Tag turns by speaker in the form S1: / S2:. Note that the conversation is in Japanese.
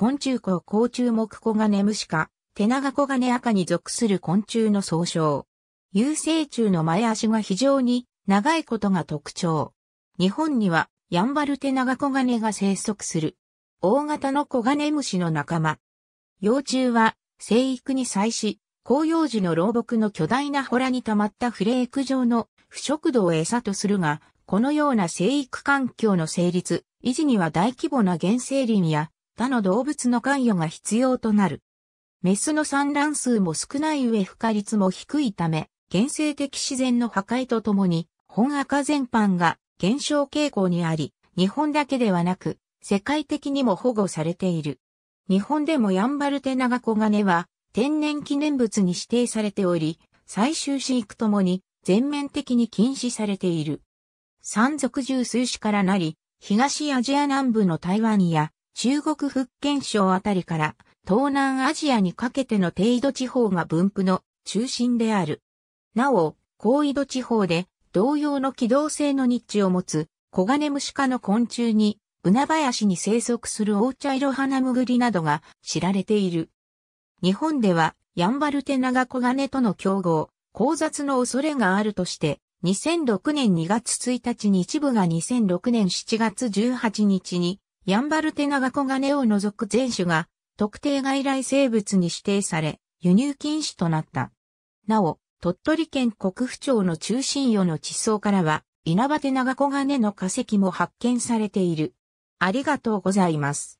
S1: 昆虫湖甲虫目コガネムシ科、テナガコガネ赤に属する昆虫の総称。有生虫の前足が非常に長いことが特徴。日本にはヤンバルテナガコガネが生息する。大型のコガネムシの仲間。幼虫は生育に際し、紅葉樹の老木の巨大な洞に溜まったフレーク状の不食道を餌とするが、このような生育環境の成立、維持には大規模な原生林や他の動物の関与が必要となる。メスの産卵数も少ない上孵化率も低いため、原生的自然の破壊とともに、本赤全般が減少傾向にあり、日本だけではなく、世界的にも保護されている。日本でもヤンバルテナガコガネは天然記念物に指定されており、最終飼育ともに全面的に禁止されている。山属獣数種からなり、東アジア南部の台湾や中国福建省あたりから東南アジアにかけての低緯度地方が分布の中心である。なお、高緯度地方で同様の機動性のニッチを持つコガネムシ科の昆虫に、ブナ林に生息するオオロハナムグリなどが知られている。日本ではヤンバルテナガコガネとの競合、交雑の恐れがあるとして、2006年2月1日に一部が2006年7月18日にヤンバルテナガコガネを除く全種が特定外来生物に指定され、輸入禁止となった。なお、鳥取県国府町の中心与の地層からは、稲葉ガコガ金の化石も発見されている。ありがとうございます。